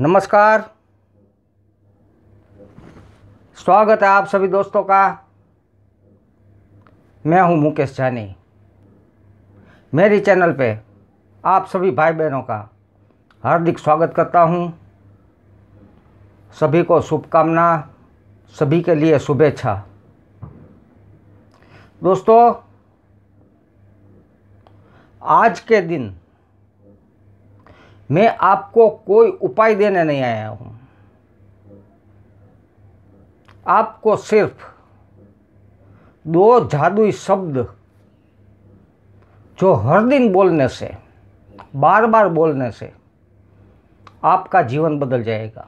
नमस्कार स्वागत है आप सभी दोस्तों का मैं हूं मुकेश जानी मेरी चैनल पे आप सभी भाई बहनों का हार्दिक स्वागत करता हूं सभी को शुभकामना सभी के लिए शुभेच्छा दोस्तों आज के दिन मैं आपको कोई उपाय देने नहीं आया हूँ आपको सिर्फ दो जादुई शब्द जो हर दिन बोलने से बार बार बोलने से आपका जीवन बदल जाएगा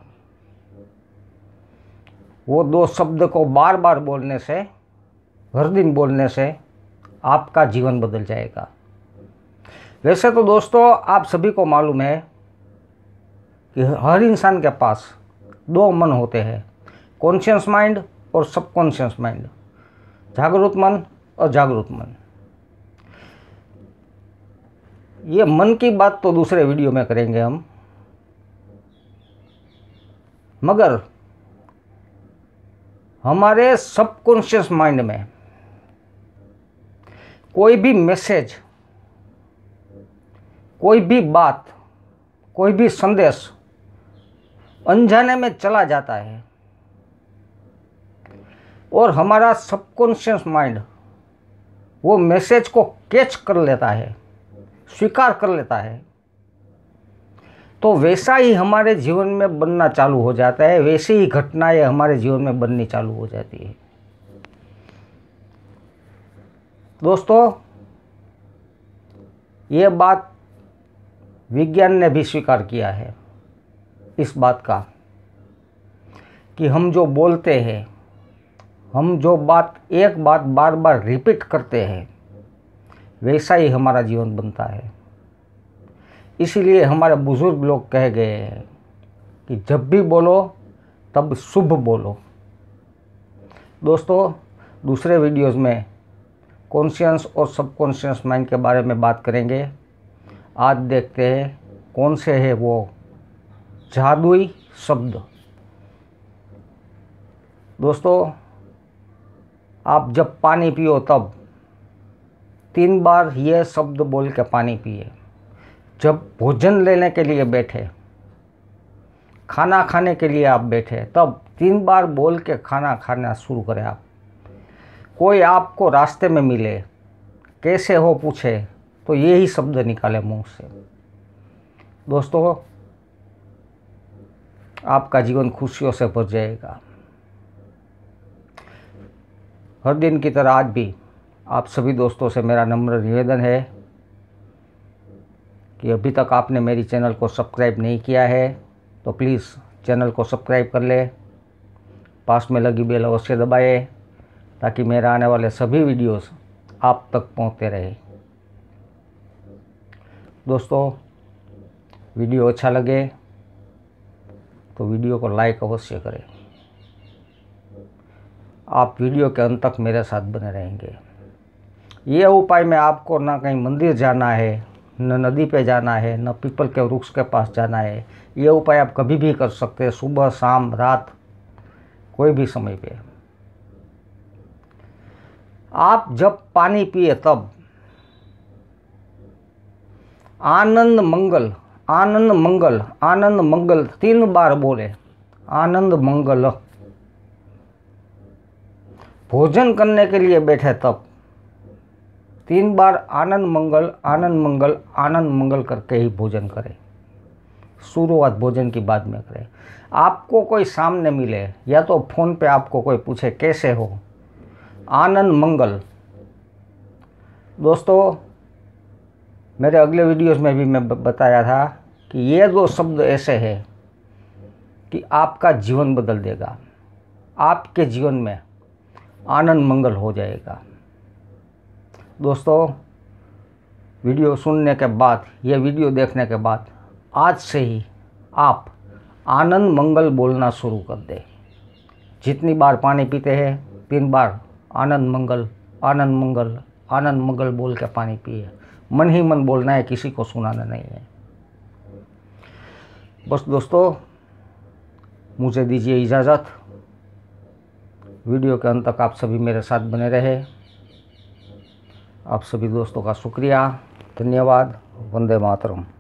वो दो शब्द को बार बार बोलने से हर दिन बोलने से आपका जीवन बदल जाएगा वैसे तो दोस्तों आप सभी को मालूम है कि हर इंसान के पास दो मन होते हैं कॉन्शियस माइंड और सबकॉन्शियस माइंड जागरूक मन और जागरूक मन ये मन की बात तो दूसरे वीडियो में करेंगे हम मगर हमारे सबकॉन्शियस माइंड में कोई भी मैसेज कोई भी बात कोई भी संदेश अनजाने में चला जाता है और हमारा सबकॉन्शियस माइंड वो मैसेज को कैच कर लेता है स्वीकार कर लेता है तो वैसा ही हमारे जीवन में बनना चालू हो जाता है वैसी ही घटनाएं हमारे जीवन में बननी चालू हो जाती है दोस्तों ये बात विज्ञान ने भी स्वीकार किया है इस बात का कि हम जो बोलते हैं हम जो बात एक बात बार बार रिपीट करते हैं वैसा ही हमारा जीवन बनता है इसीलिए हमारे बुज़ुर्ग लोग कह गए हैं कि जब भी बोलो तब शुभ बोलो दोस्तों दूसरे वीडियोस में कॉन्शियस और सबकॉन्शियस माइंड के बारे में बात करेंगे आज देखते हैं कौन से है वो जादुई शब्द दोस्तों आप जब पानी पियो तब तीन बार ये शब्द बोल के पानी पिए जब भोजन लेने के लिए बैठे खाना खाने के लिए आप बैठे तब तीन बार बोल के खाना खाना शुरू करें आप कोई आपको रास्ते में मिले कैसे हो पूछे तो ये ही शब्द निकाले मुंह से दोस्तों आपका जीवन खुशियों से भर जाएगा हर दिन की तरह आज भी आप सभी दोस्तों से मेरा नम्र निवेदन है कि अभी तक आपने मेरी चैनल को सब्सक्राइब नहीं किया है तो प्लीज़ चैनल को सब्सक्राइब कर ले पास में लगी बेल अवश्य दबाए ताकि मेरा आने वाले सभी वीडियोस आप तक पहुंचते रहे दोस्तों वीडियो अच्छा लगे तो वीडियो को लाइक अवश्य करें आप वीडियो के अंत तक मेरे साथ बने रहेंगे ये उपाय में आपको ना कहीं मंदिर जाना है न नदी पे जाना है न पीपल के वृक्ष के पास जाना है ये उपाय आप कभी भी कर सकते हैं सुबह शाम रात कोई भी समय पे आप जब पानी पिए तब आनंद मंगल आनंद मंगल आनंद मंगल तीन बार बोले आनंद मंगल भोजन करने के लिए बैठे तब तीन बार आनंद मंगल आनंद मंगल आनंद मंगल करके ही भोजन करें शुरुआत भोजन की बाद में करें आपको कोई सामने मिले या तो फ़ोन पे आपको कोई पूछे कैसे हो आनंद मंगल दोस्तों मेरे अगले वीडियोस में भी मैं बताया था कि ये दो शब्द ऐसे हैं कि आपका जीवन बदल देगा आपके जीवन में आनंद मंगल हो जाएगा दोस्तों वीडियो सुनने के बाद ये वीडियो देखने के बाद आज से ही आप आनंद मंगल बोलना शुरू कर दें जितनी बार पानी पीते हैं तीन बार आनंद मंगल आनंद मंगल आनंद मंगल बोल के पानी पिए मन ही मन बोलना है किसी को सुनाना नहीं है बस दोस्तों मुझे दीजिए इजाज़त वीडियो के अंत तक आप सभी मेरे साथ बने रहे आप सभी दोस्तों का शुक्रिया धन्यवाद वंदे मातरम